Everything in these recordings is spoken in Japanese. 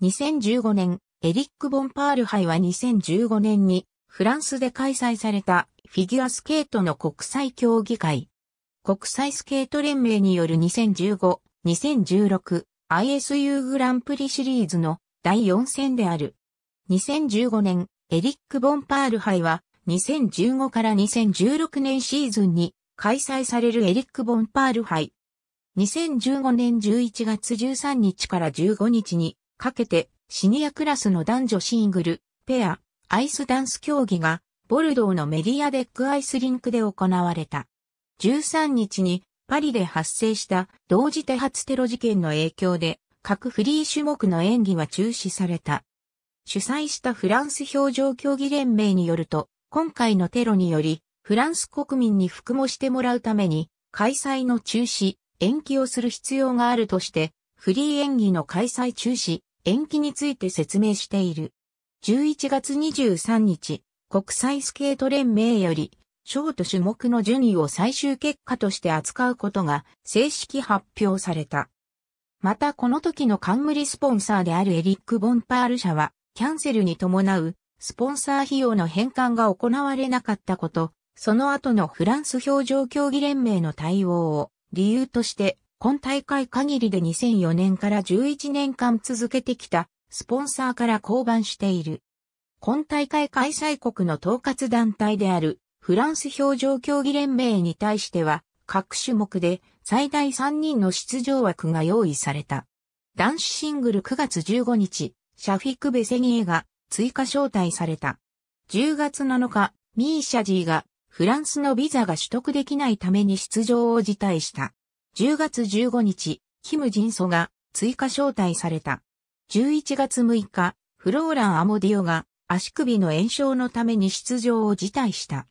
2015年、エリック・ボンパール杯は2015年にフランスで開催されたフィギュアスケートの国際競技会。国際スケート連盟による2015、2016 ISU グランプリシリーズの第4戦である。2015年、エリック・ボンパール杯は2015から2016年シーズンに開催されるエリック・ボンパール杯。2015年11月13日から15日にかけてシニアクラスの男女シングル、ペア、アイスダンス競技がボルドーのメディアデックアイスリンクで行われた。13日にパリで発生した同時多発テロ事件の影響で各フリー種目の演技は中止された。主催したフランス表情競技連盟によると、今回のテロにより、フランス国民に服もしてもらうために、開催の中止、延期をする必要があるとして、フリー演技の開催中止、延期について説明している。11月23日、国際スケート連盟より、ショート種目の順位を最終結果として扱うことが正式発表された。またこの時の冠スポンサーであるエリック・ボンパール社は、キャンセルに伴うスポンサー費用の返還が行われなかったこと、その後のフランス表情競技連盟の対応を理由として今大会限りで2004年から11年間続けてきたスポンサーから降板している。今大会開催国の統括団体であるフランス表情競技連盟に対しては各種目で最大3人の出場枠が用意された。男子シングル9月15日、シャフィック・ベセギエが追加招待された。10月7日、ミーシャジーがフランスのビザが取得できないために出場を辞退した。10月15日、キム・ジンソが追加招待された。11月6日、フローラン・アモディオが足首の炎症のために出場を辞退した。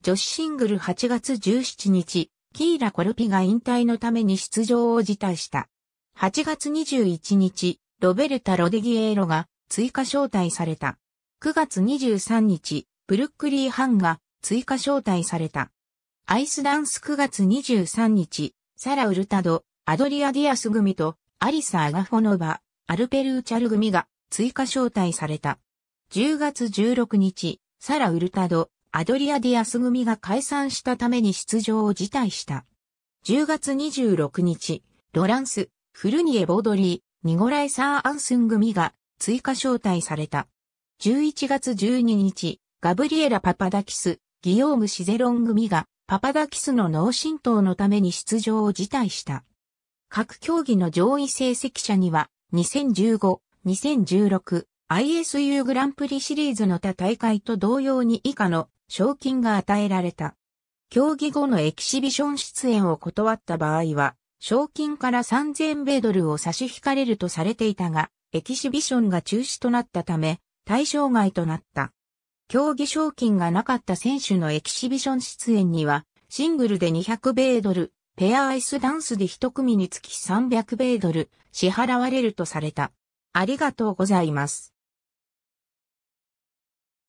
女子シングル8月17日、キーラ・コルピが引退のために出場を辞退した。8月21日、ロベルタ・ロデギエーロが追加招待された。9月23日、ブルックリー・ハンが追加招待された。アイスダンス9月23日、サラ・ウルタド、アドリア・ディアス組と、アリサ・アガフォノバ、アルペルーチャル組が追加招待された。10月16日、サラ・ウルタド、アドリア・ディアス組が解散したために出場を辞退した。10月26日、ロランス、フルニエ・ボードリー、ニゴライ・サー・アンスン組が追加招待された。11月12日、ガブリエラ・パパダキス、ギヨーム・シゼロン組がパパダキスの脳震盪のために出場を辞退した。各競技の上位成績者には、2015、2016、ISU グランプリシリーズの他大会と同様に以下の賞金が与えられた。競技後のエキシビション出演を断った場合は、賞金から3000米ドルを差し引かれるとされていたが、エキシビションが中止となったため、対象外となった。競技賞金がなかった選手のエキシビション出演には、シングルで200米ドル、ペアアイスダンスで一組につき300米ドル支払われるとされた。ありがとうございます。